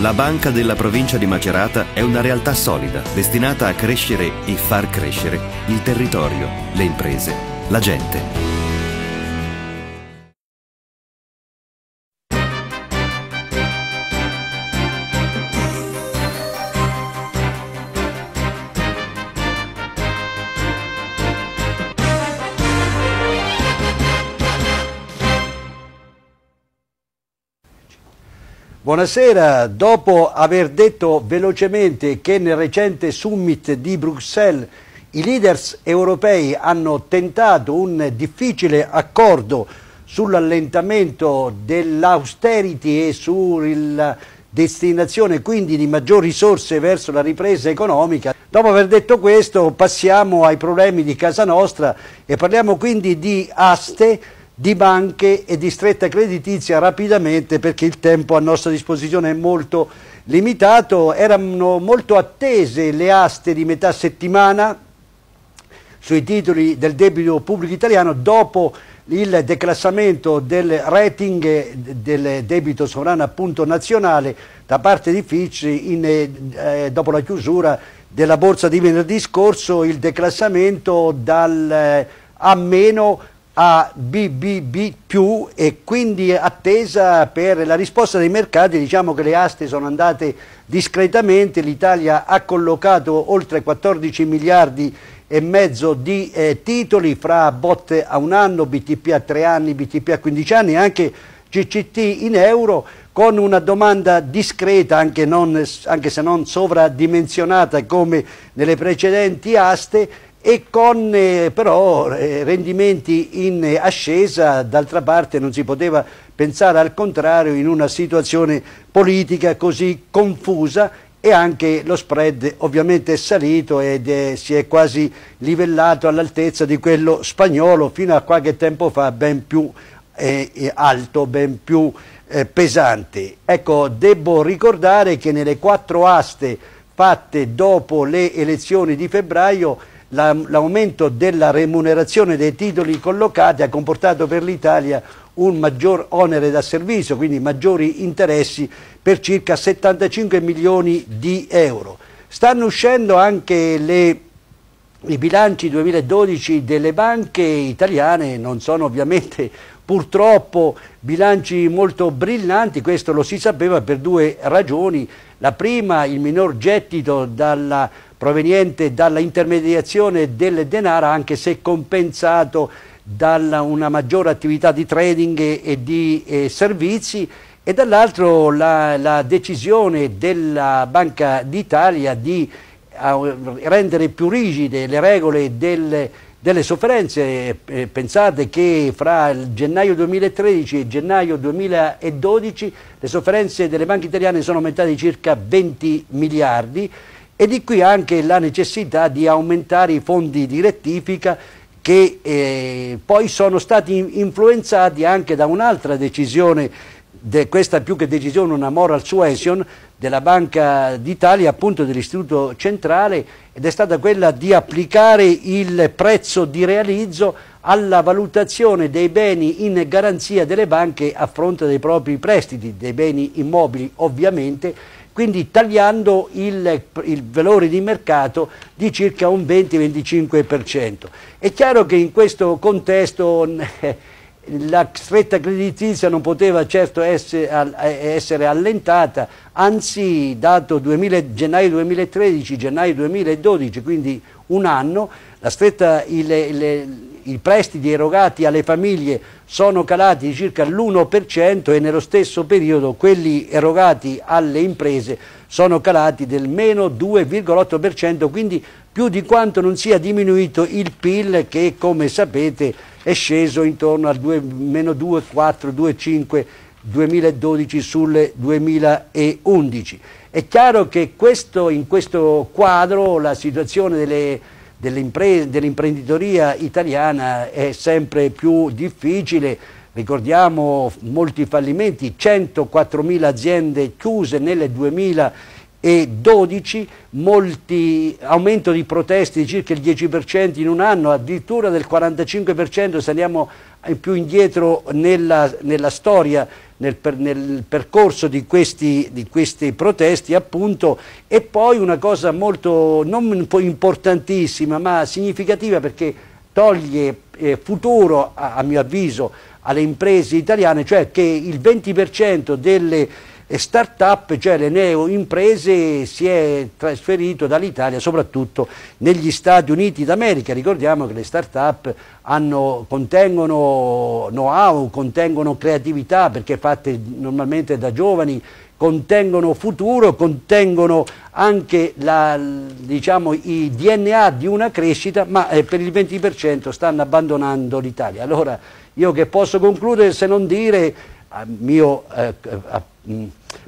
La banca della provincia di Macerata è una realtà solida, destinata a crescere e far crescere il territorio, le imprese, la gente. Buonasera, dopo aver detto velocemente che nel recente summit di Bruxelles i leaders europei hanno tentato un difficile accordo sull'allentamento dell'austerity e sulla destinazione quindi di maggiori risorse verso la ripresa economica. Dopo aver detto questo passiamo ai problemi di casa nostra e parliamo quindi di aste di banche e di stretta creditizia rapidamente perché il tempo a nostra disposizione è molto limitato. Erano molto attese le aste di metà settimana sui titoli del debito pubblico italiano dopo il declassamento del rating del debito sovrano appunto nazionale da parte di Fitch in, eh, dopo la chiusura della borsa di venerdì scorso il declassamento dal eh, a meno a BBB e quindi attesa per la risposta dei mercati, diciamo che le aste sono andate discretamente, l'Italia ha collocato oltre 14 miliardi e mezzo di eh, titoli fra botte a un anno, BTP a tre anni, BTP a 15 anni, anche CCT in euro con una domanda discreta anche, non, anche se non sovradimensionata come nelle precedenti aste e con eh, però eh, rendimenti in ascesa, d'altra parte non si poteva pensare al contrario in una situazione politica così confusa e anche lo spread ovviamente è salito ed è, eh, si è quasi livellato all'altezza di quello spagnolo fino a qualche tempo fa ben più eh, eh alto, ben più eh, pesante. Ecco, devo ricordare che nelle quattro aste fatte dopo le elezioni di febbraio l'aumento della remunerazione dei titoli collocati ha comportato per l'Italia un maggior onere da servizio, quindi maggiori interessi per circa 75 milioni di euro. Stanno uscendo anche le, i bilanci 2012 delle banche italiane, non sono ovviamente purtroppo bilanci molto brillanti, questo lo si sapeva per due ragioni, la prima, il minor gettito dalla, proveniente dall'intermediazione del denaro, anche se compensato da una maggiore attività di trading e, e di e servizi, e dall'altro la, la decisione della Banca d'Italia di rendere più rigide le regole del delle sofferenze. Pensate che fra il gennaio 2013 e gennaio 2012 le sofferenze delle banche italiane sono aumentate di circa 20 miliardi e di qui anche la necessità di aumentare i fondi di rettifica che eh, poi sono stati influenzati anche da un'altra decisione de, questa più che decisione una moral suasion della Banca d'Italia, appunto dell'Istituto Centrale, ed è stata quella di applicare il prezzo di realizzo alla valutazione dei beni in garanzia delle banche a fronte dei propri prestiti, dei beni immobili ovviamente, quindi tagliando il, il valore di mercato di circa un 20-25%. È chiaro che in questo contesto eh, la stretta creditizia non poteva certo eh, essere, allentata, anzi dato 2000, gennaio 2013, gennaio 2012, quindi un anno, stretta, il, le, i prestiti erogati alle famiglie sono calati di circa l'1% e nello stesso periodo quelli erogati alle imprese sono calati del meno 2,8%, quindi più di quanto non sia diminuito il PIL che come sapete è sceso intorno al 2, meno 2,4, 2,5 2012 sul 2011. È chiaro che questo, in questo quadro la situazione delle, dell'imprenditoria italiana è sempre più difficile, ricordiamo molti fallimenti, 104.000 aziende chiuse nel 2011, e 12 molti aumento di protesti di circa il 10% in un anno, addirittura del 45% se andiamo più indietro nella, nella storia, nel, per, nel percorso di questi, di questi, protesti appunto e poi una cosa molto non importantissima ma significativa perché toglie eh, futuro a, a mio avviso alle imprese italiane, cioè che il 20% delle e start-up, cioè le neo-imprese, si è trasferito dall'Italia soprattutto negli Stati Uniti d'America. Ricordiamo che le start-up hanno, contengono know-how, contengono creatività perché fatte normalmente da giovani contengono futuro, contengono anche la, diciamo, i DNA di una crescita, ma eh, per il 20% stanno abbandonando l'Italia. Allora io che posso concludere se non dire, a ah, mio eh, eh a, ah,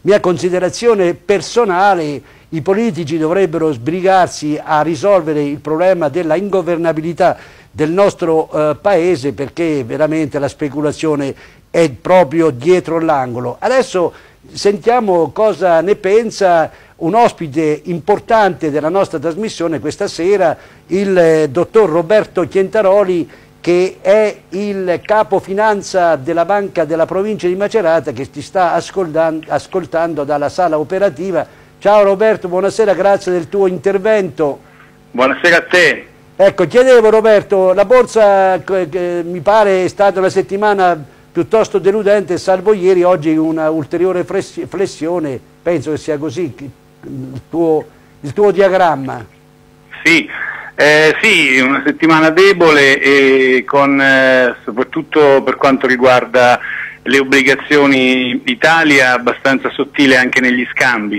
mia considerazione personale, i politici dovrebbero sbrigarsi a risolvere il problema della ingovernabilità del nostro eh, paese perché veramente la speculazione è proprio dietro l'angolo. Adesso sentiamo cosa ne pensa un ospite importante della nostra trasmissione questa sera, il eh, dottor Roberto Chientaroli che è il capo finanza della banca della provincia di Macerata che ti sta ascoltando dalla sala operativa. Ciao Roberto, buonasera, grazie del tuo intervento. Buonasera a te. Ecco, chiedevo Roberto, la borsa eh, mi pare è stata una settimana piuttosto deludente, salvo ieri, oggi una ulteriore flessione, penso che sia così il tuo, il tuo diagramma. Sì, eh, sì, una settimana debole e con, eh, soprattutto per quanto riguarda le obbligazioni Italia abbastanza sottile anche negli scambi.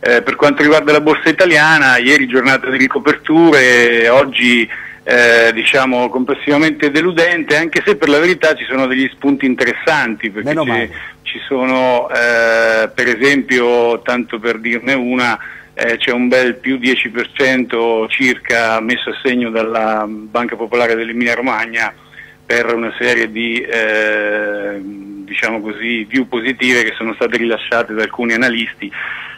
Eh, per quanto riguarda la borsa italiana, ieri giornata di ricoperture, oggi eh, diciamo complessivamente deludente, anche se per la verità ci sono degli spunti interessanti, perché ci sono eh, per esempio, tanto per dirne una, eh, c'è un bel più 10% circa messo a segno dalla Banca Popolare dell'Emilia Romagna per una serie di eh, diciamo così, view positive che sono state rilasciate da alcuni analisti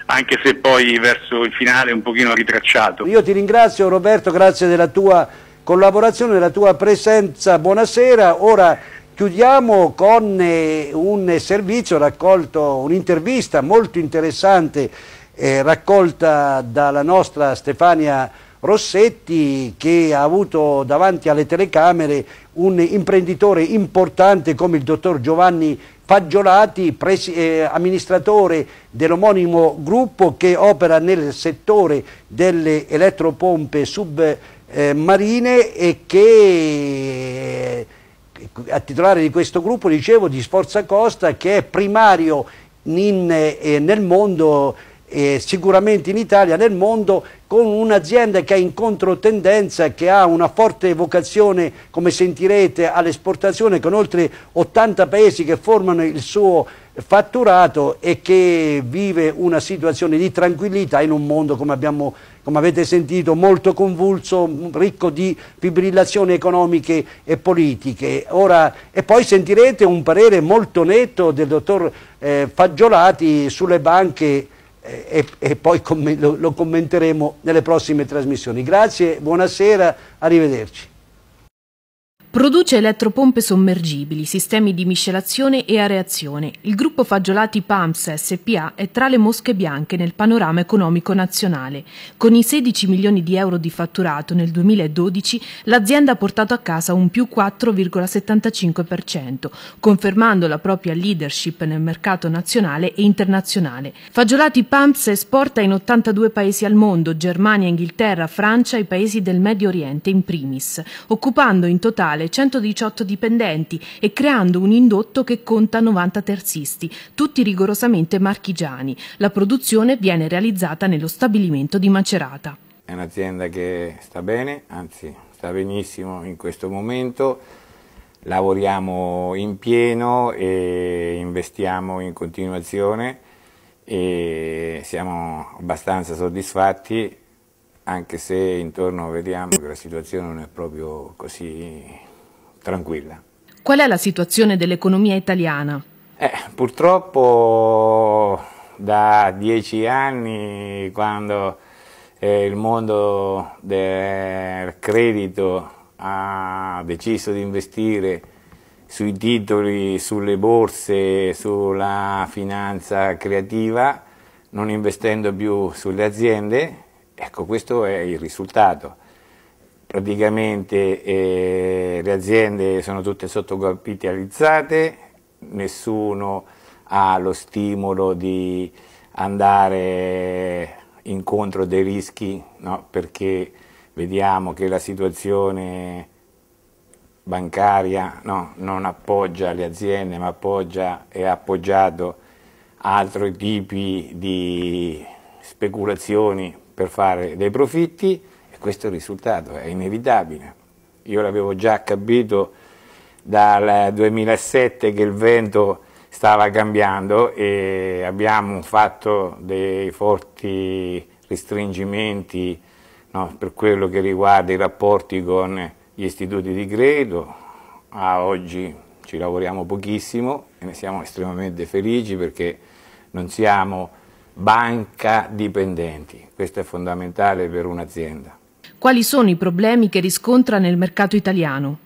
anche se poi verso il finale è un pochino ritracciato. Io ti ringrazio Roberto, grazie della tua collaborazione, della tua presenza, buonasera. Ora chiudiamo con eh, un servizio raccolto, un'intervista molto interessante eh, raccolta dalla nostra Stefania Rossetti che ha avuto davanti alle telecamere un imprenditore importante come il dottor Giovanni Fagiolati, eh, amministratore dell'omonimo gruppo che opera nel settore delle elettropompe submarine e che è eh, titolare di questo gruppo, dicevo, di Sforza Costa, che è primario in, eh, nel mondo eh, sicuramente in Italia, nel mondo, con un'azienda che è in controtendenza, che ha una forte vocazione, come sentirete, all'esportazione, con oltre 80 paesi che formano il suo fatturato e che vive una situazione di tranquillità in un mondo, come, abbiamo, come avete sentito, molto convulso, ricco di fibrillazioni economiche e politiche. Ora, e poi sentirete un parere molto netto del dottor eh, Fagiolati sulle banche e, e poi com lo, lo commenteremo nelle prossime trasmissioni. Grazie, buonasera, arrivederci. Produce elettropompe sommergibili, sistemi di miscelazione e areazione. Il gruppo Fagiolati Pumps SPA è tra le mosche bianche nel panorama economico nazionale. Con i 16 milioni di euro di fatturato nel 2012, l'azienda ha portato a casa un più 4,75%, confermando la propria leadership nel mercato nazionale e internazionale. Fagiolati Pumps esporta in 82 paesi al mondo, Germania, Inghilterra, Francia e paesi del Medio Oriente in primis, occupando in totale totale 118 dipendenti e creando un indotto che conta 90 terzisti, tutti rigorosamente marchigiani. La produzione viene realizzata nello stabilimento di Macerata. È un'azienda che sta bene, anzi sta benissimo in questo momento, lavoriamo in pieno e investiamo in continuazione e siamo abbastanza soddisfatti anche se intorno vediamo che la situazione non è proprio così tranquilla. Qual è la situazione dell'economia italiana? Eh, purtroppo da dieci anni, quando eh, il mondo del credito ha deciso di investire sui titoli, sulle borse, sulla finanza creativa, non investendo più sulle aziende, ecco questo è il risultato praticamente eh, le aziende sono tutte sottocapitalizzate, nessuno ha lo stimolo di andare incontro dei rischi, no? perché vediamo che la situazione bancaria no, non appoggia le aziende, ma appoggia e ha appoggiato altri tipi di speculazioni per fare dei profitti questo risultato, è inevitabile. Io l'avevo già capito dal 2007 che il vento stava cambiando e abbiamo fatto dei forti restringimenti no, per quello che riguarda i rapporti con gli istituti di credito. A oggi ci lavoriamo pochissimo e ne siamo estremamente felici perché non siamo banca dipendenti, questo è fondamentale per un'azienda. Quali sono i problemi che riscontra nel mercato italiano?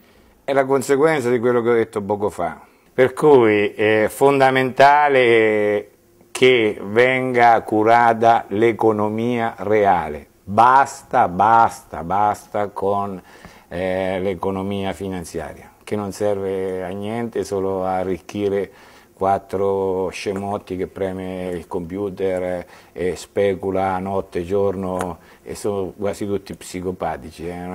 È la conseguenza di quello che ho detto poco fa. Per cui è fondamentale che venga curata l'economia reale. Basta, basta, basta con eh, l'economia finanziaria, che non serve a niente, solo a arricchire quattro scemotti che preme il computer e specula notte e giorno e sono quasi tutti psicopatici, eh?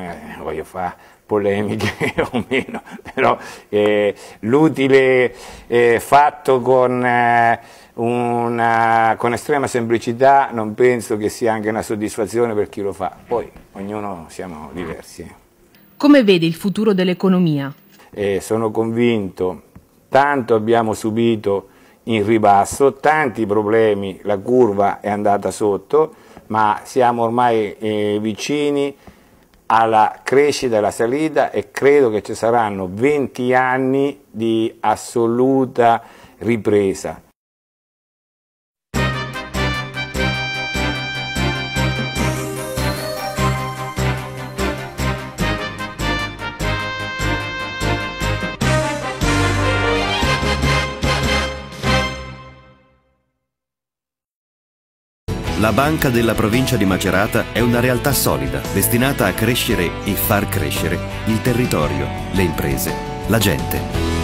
voglio fare polemiche o meno, però eh, l'utile eh, fatto con, eh, una, con estrema semplicità non penso che sia anche una soddisfazione per chi lo fa, poi ognuno siamo diversi. Eh. Come vede il futuro dell'economia? Eh, sono convinto tanto abbiamo subito in ribasso, tanti problemi, la curva è andata sotto, ma siamo ormai eh, vicini alla crescita e alla salita e credo che ci saranno 20 anni di assoluta ripresa. La banca della provincia di Macerata è una realtà solida, destinata a crescere e far crescere il territorio, le imprese, la gente.